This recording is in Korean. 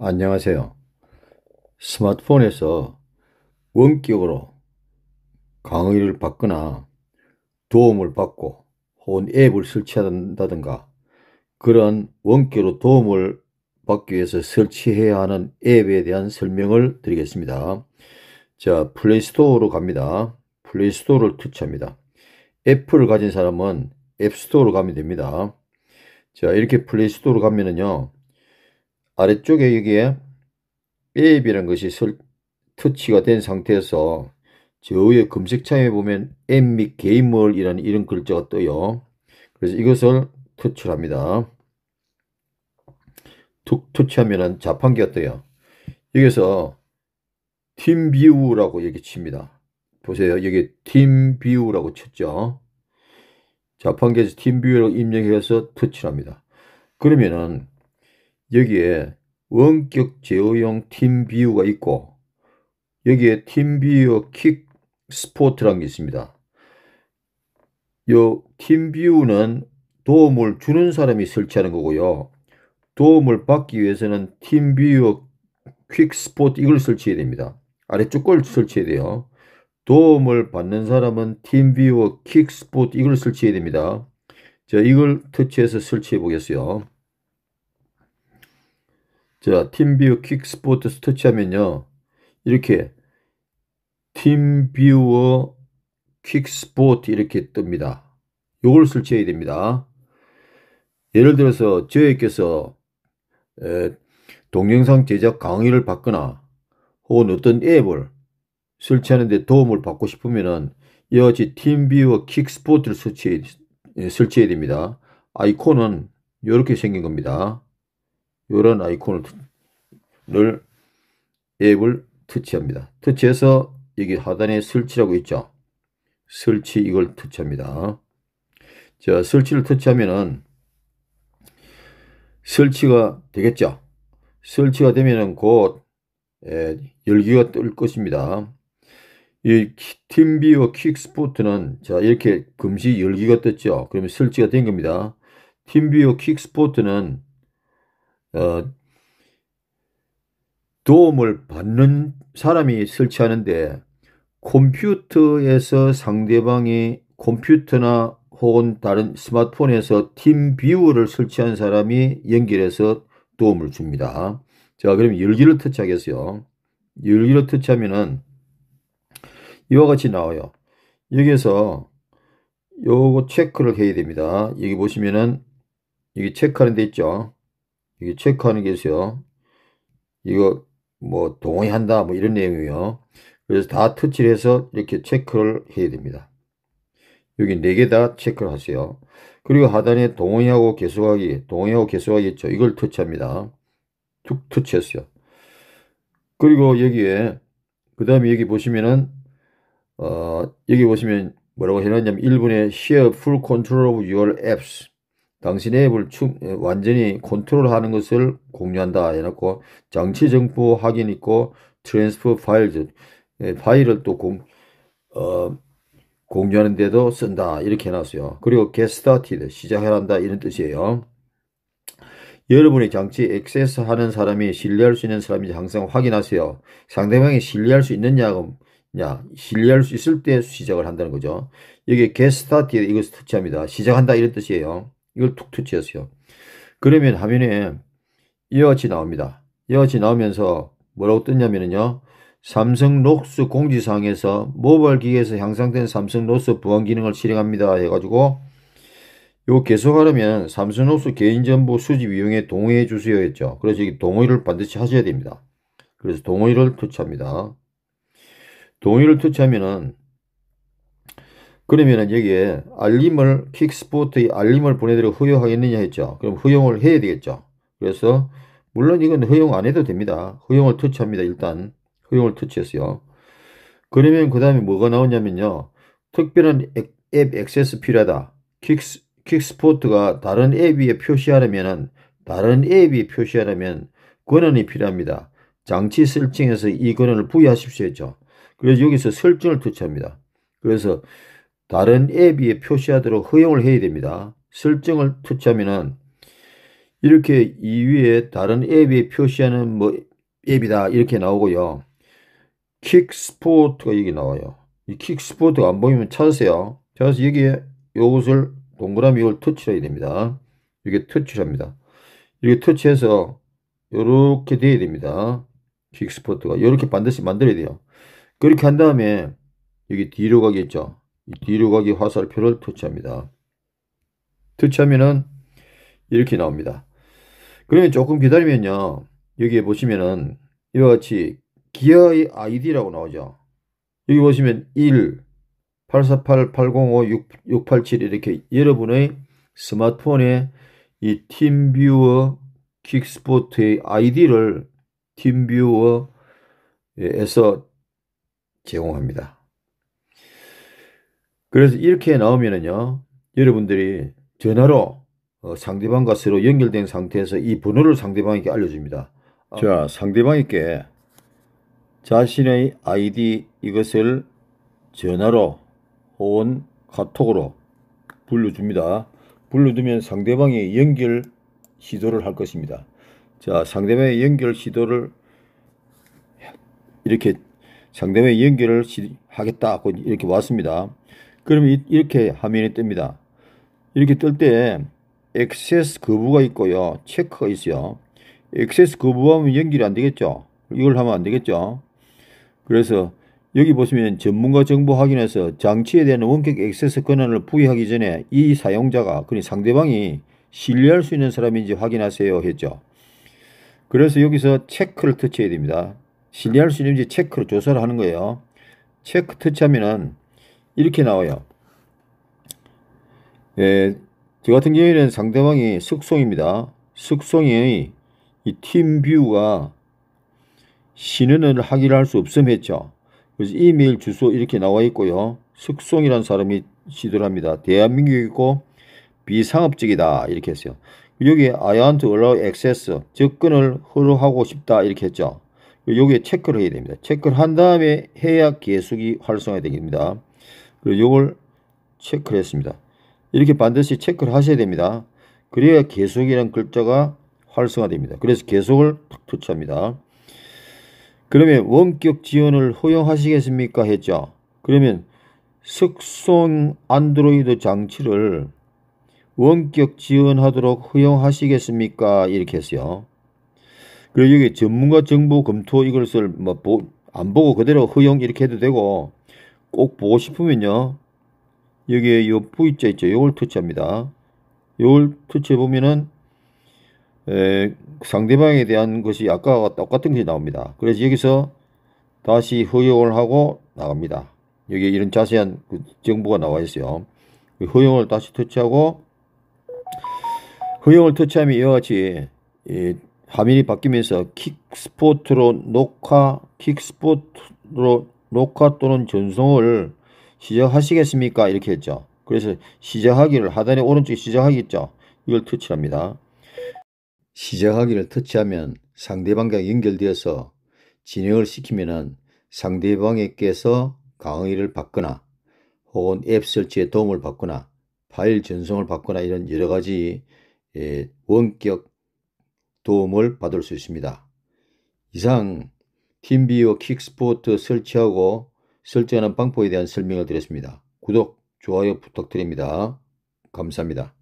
안녕하세요. 스마트폰에서 원격으로 강의를 받거나 도움을 받고 혹은 앱을 설치한다든가 그런 원격으로 도움을 받기 위해서 설치해야 하는 앱에 대한 설명을 드리겠습니다. 자, 플레이스토어로 갑니다. 플레이스토어를 터치합니다. 애플을 가진 사람은 앱스토어로 가면 됩니다. 자, 이렇게 플레이스토어로 가면은요. 아래쪽에 여기에 앱이라는 것이 설, 터치가 된 상태에서 저 위에 검색창에 보면 앱 및게임멀이라는 이런 글자가 떠요. 그래서 이것을 터치를 합니다. 툭 터치하면 자판기가 떠요. 여기서 팀뷰라고 여기 칩니다. 보세요. 여기 팀뷰라고 쳤죠. 자판기에서 팀뷰로 입력해서 터치를 합니다. 그러면은 여기에 원격 제어용 팀비유가 있고 여기에 팀비유 킥 스포트라는 게 있습니다. 요 팀비유는 도움을 주는 사람이 설치하는 거고요. 도움을 받기 위해서는 팀비유 퀵 스포트 이걸 설치해야 됩니다. 아래쪽 걸 설치해야 돼요. 도움을 받는 사람은 팀비유 킥 스포트 이걸 설치해야 됩니다. 자, 이걸 터치해서 설치해 보겠어요. 자, 팀뷰 퀵스포트 스터치하면요. 이렇게 팀뷰어 퀵스포트 이렇게 뜹니다. 요걸 설치해야 됩니다. 예를 들어서 저에게서 에, 동영상 제작 강의를 받거나 혹은 어떤 앱을 설치하는데 도움을 받고 싶으면은 이와 같이 팀뷰어 킥스포트를 설치해, 예, 설치해야 됩니다. 아이콘은 이렇게 생긴 겁니다. 이런 아이콘을 를 앱을 터치합니다. 터치해서 여기 하단에 설치라고 있죠. 설치 이걸 터치합니다. 자, 설치를 터치하면은 설치가 되겠죠. 설치가 되면은 곧 예, 열기가 뜰 것입니다. 이 팀비어 퀵스포트는자 이렇게 금시 열기가 떴죠. 그러면 설치가 된 겁니다. 팀비어 퀵스포트는 어, 도움을 받는 사람이 설치하는데 컴퓨터에서 상대방이 컴퓨터나 혹은 다른 스마트폰에서 팀뷰우를 설치한 사람이 연결해서 도움을 줍니다. 자, 그럼 열기를 터치하겠어요. 열기를 터치하면은 이와 같이 나와요. 여기에서 요거 체크를 해야 됩니다. 여기 보시면은 여기 체크하는 데 있죠. 이게 체크하는 게 있어요. 이거 뭐 동의한다 뭐 이런 내용이요. 그래서 다터치 해서 이렇게 체크를 해야 됩니다. 여기 네 개 다 체크를 하세요. 그리고 하단에 동의하고 계속하기, 동의하고 계속하기 있죠. 이걸 터치합니다. 툭 터치했어요. 그리고 여기에 그 다음에 여기 보시면은 어 여기 보시면 뭐라고 해놨냐면 1번에 share full control of your apps 당신의 앱을 예, 완전히 컨트롤하는 것을 공유한다 해놓고 장치 정보 확인 있고 트랜스퍼 파일 예, 파일을 또 공, 어, 공유하는데도 쓴다 이렇게 해놨어요. 그리고 get started 시작해란다 이런 뜻이에요. 여러분이장치 액세스하는 사람이 신뢰할 수 있는 사람인지 항상 확인하세요. 상대방이 신뢰할 수 있느냐, 냐 신뢰할 수 있을 때 시작을 한다는 거죠. 여기 get started 이것을 터치합니다. 시작한다 이런 뜻이에요. 이걸 툭터치하세요 그러면 화면에 이와 같이 나옵니다. 이와 같이 나오면서 뭐라고 떴냐면요. 삼성 녹스 공지사항에서 모바일 기기에서 향상된 삼성 녹스 보안 기능을 실행합니다. 해가지고 요 계속하려면 삼성 녹스 개인정보 수집 이용에 동의해 주세요 했죠. 그래서 여 동의를 반드시 하셔야 됩니다. 그래서 동의를 터치합니다 동의를 터치하면은 그러면은 여기에 알림을 킥스포트의 알림을 보내드려 허용하겠느냐 했죠. 그럼 허용을 해야 되겠죠. 그래서 물론 이건 허용 안 해도 됩니다. 허용을 터치합니다. 일단 허용을 터치했어요. 그러면 그 다음에 뭐가 나오냐면요. 특별한 앱, 앱 액세스 필요하다. 킥스, 킥스포트가 다른 앱 위에 표시하려면은 다른 앱이 표시하려면 권한이 필요합니다. 장치 설정에서 이 권한을 부여하십시오 했죠. 그래서 여기서 설정을 터치합니다. 그래서 다른 앱에 표시하도록 허용을 해야 됩니다. 설정을 터치하면은 이렇게 2위에 다른 앱에 표시하는 뭐 앱이다 이렇게 나오고요. 킥스포트가 여기 나와요. 이 킥스포트가 안 보이면 찾으세요. 찾아서 여기에 이것을 동그라미 이걸 터치 해야 됩니다. 이게 터치를 합니다. 이게 터치해서 이렇게 돼야 됩니다. 킥스포트가 이렇게 반드시 만들어야 돼요. 그렇게 한 다음에 여기 뒤로 가겠죠. 뒤로 가기 화살표를 터치합니다. 터치하면은 이렇게 나옵니다. 그러면 조금 기다리면요. 여기에 보시면은 이와 같이 기아의 아이디라고 나오죠. 여기 보시면 1, 848, 805, 6, 687 이렇게 여러분의 스마트폰에 이 팀뷰어 킥스포트의 아이디를 팀뷰어에서 제공합니다. 그래서 이렇게 나오면은요, 여러분들이 전화로 어, 상대방과 서로 연결된 상태에서 이 번호를 상대방에게 알려줍니다. 아, 자, 상대방에게 자신의 아이디 이것을 전화로 혹은 카톡으로 불러줍니다. 불러주면 상대방이 연결 시도를 할 것입니다. 자, 상대방의 연결 시도를 이렇게 상대방의 연결을 시, 하겠다고 이렇게 왔습니다. 그럼 이렇게 화면이 뜹니다. 이렇게 뜰 때 액세스 거부가 있고요. 체크가 있어요. 액세스 거부하면 연결이 안 되겠죠. 이걸 하면 안 되겠죠. 그래서 여기 보시면 전문가 정보 확인에서 장치에 대한 원격 액세스 권한을 부여하기 전에 이 사용자가 그니 상대방이 신뢰할 수 있는 사람인지 확인하세요 했죠. 그래서 여기서 체크를 터치해야 됩니다. 신뢰할 수 있는지 체크를 조사를 하는 거예요. 체크 터치하면은 이렇게 나와요. 예, 저 같은 경우에는 상대방이 숙송입니다. 숙송의 이 팀뷰가 신원을 확인할 수 없음 했죠. 그래서 이메일 주소 이렇게 나와 있고요. 숙송이라는 사람이 시도를 합니다. 대한민국이고 비상업적이다 이렇게 했어요. 여기 I want to allow access 접근을 허락하고 싶다 이렇게 했죠. 여기에 체크를 해야 됩니다. 체크를 한 다음에 해야 계속이 활성화됩니다. 그리고 이걸 체크를 했습니다. 이렇게 반드시 체크를 하셔야 됩니다. 그래야 계속이라는 글자가 활성화됩니다. 그래서 계속을 탁 터치합니다. 그러면 원격 지원을 허용하시겠습니까? 했죠. 그러면 숙성 안드로이드 장치를 원격 지원하도록 허용하시겠습니까? 이렇게 했어요. 그리고 여기 전문가 정보 검토 이것을 뭐, 보, 안 보고 그대로 허용 이렇게 해도 되고, 꼭 보고 싶으면요. 여기에 이 V자 있죠. 요걸 터치합니다. 요걸 터치해 보면은 그 상대방에 대한 것이 아까와 똑같은 것이 나옵니다. 그래서 여기서 다시 허용을 하고 나갑니다. 여기에 이런 자세한 그 정보가 나와 있어요. 그 허용을 다시 터치하고 허용을 터치하면 이와 같이 이 화면이 바뀌면서 킥스포트로 녹화, 킥스포트로 녹화 또는 전송을 시작하시겠습니까? 이렇게 했죠. 그래서 시작하기를 하단에 오른쪽에 시작하기 있죠. 이걸 터치합니다. 시작하기를 터치하면 상대방과 연결되어서 진행을 시키면 상대방에게서 강의를 받거나 혹은 앱 설치에 도움을 받거나 파일 전송을 받거나 이런 여러 가지 예, 원격 도움을 받을 수 있습니다. 이상 팀비어 킥스포트 설치하고 설정하는 방법에 대한 설명을 드렸습니다. 구독, 좋아요 부탁드립니다. 감사합니다.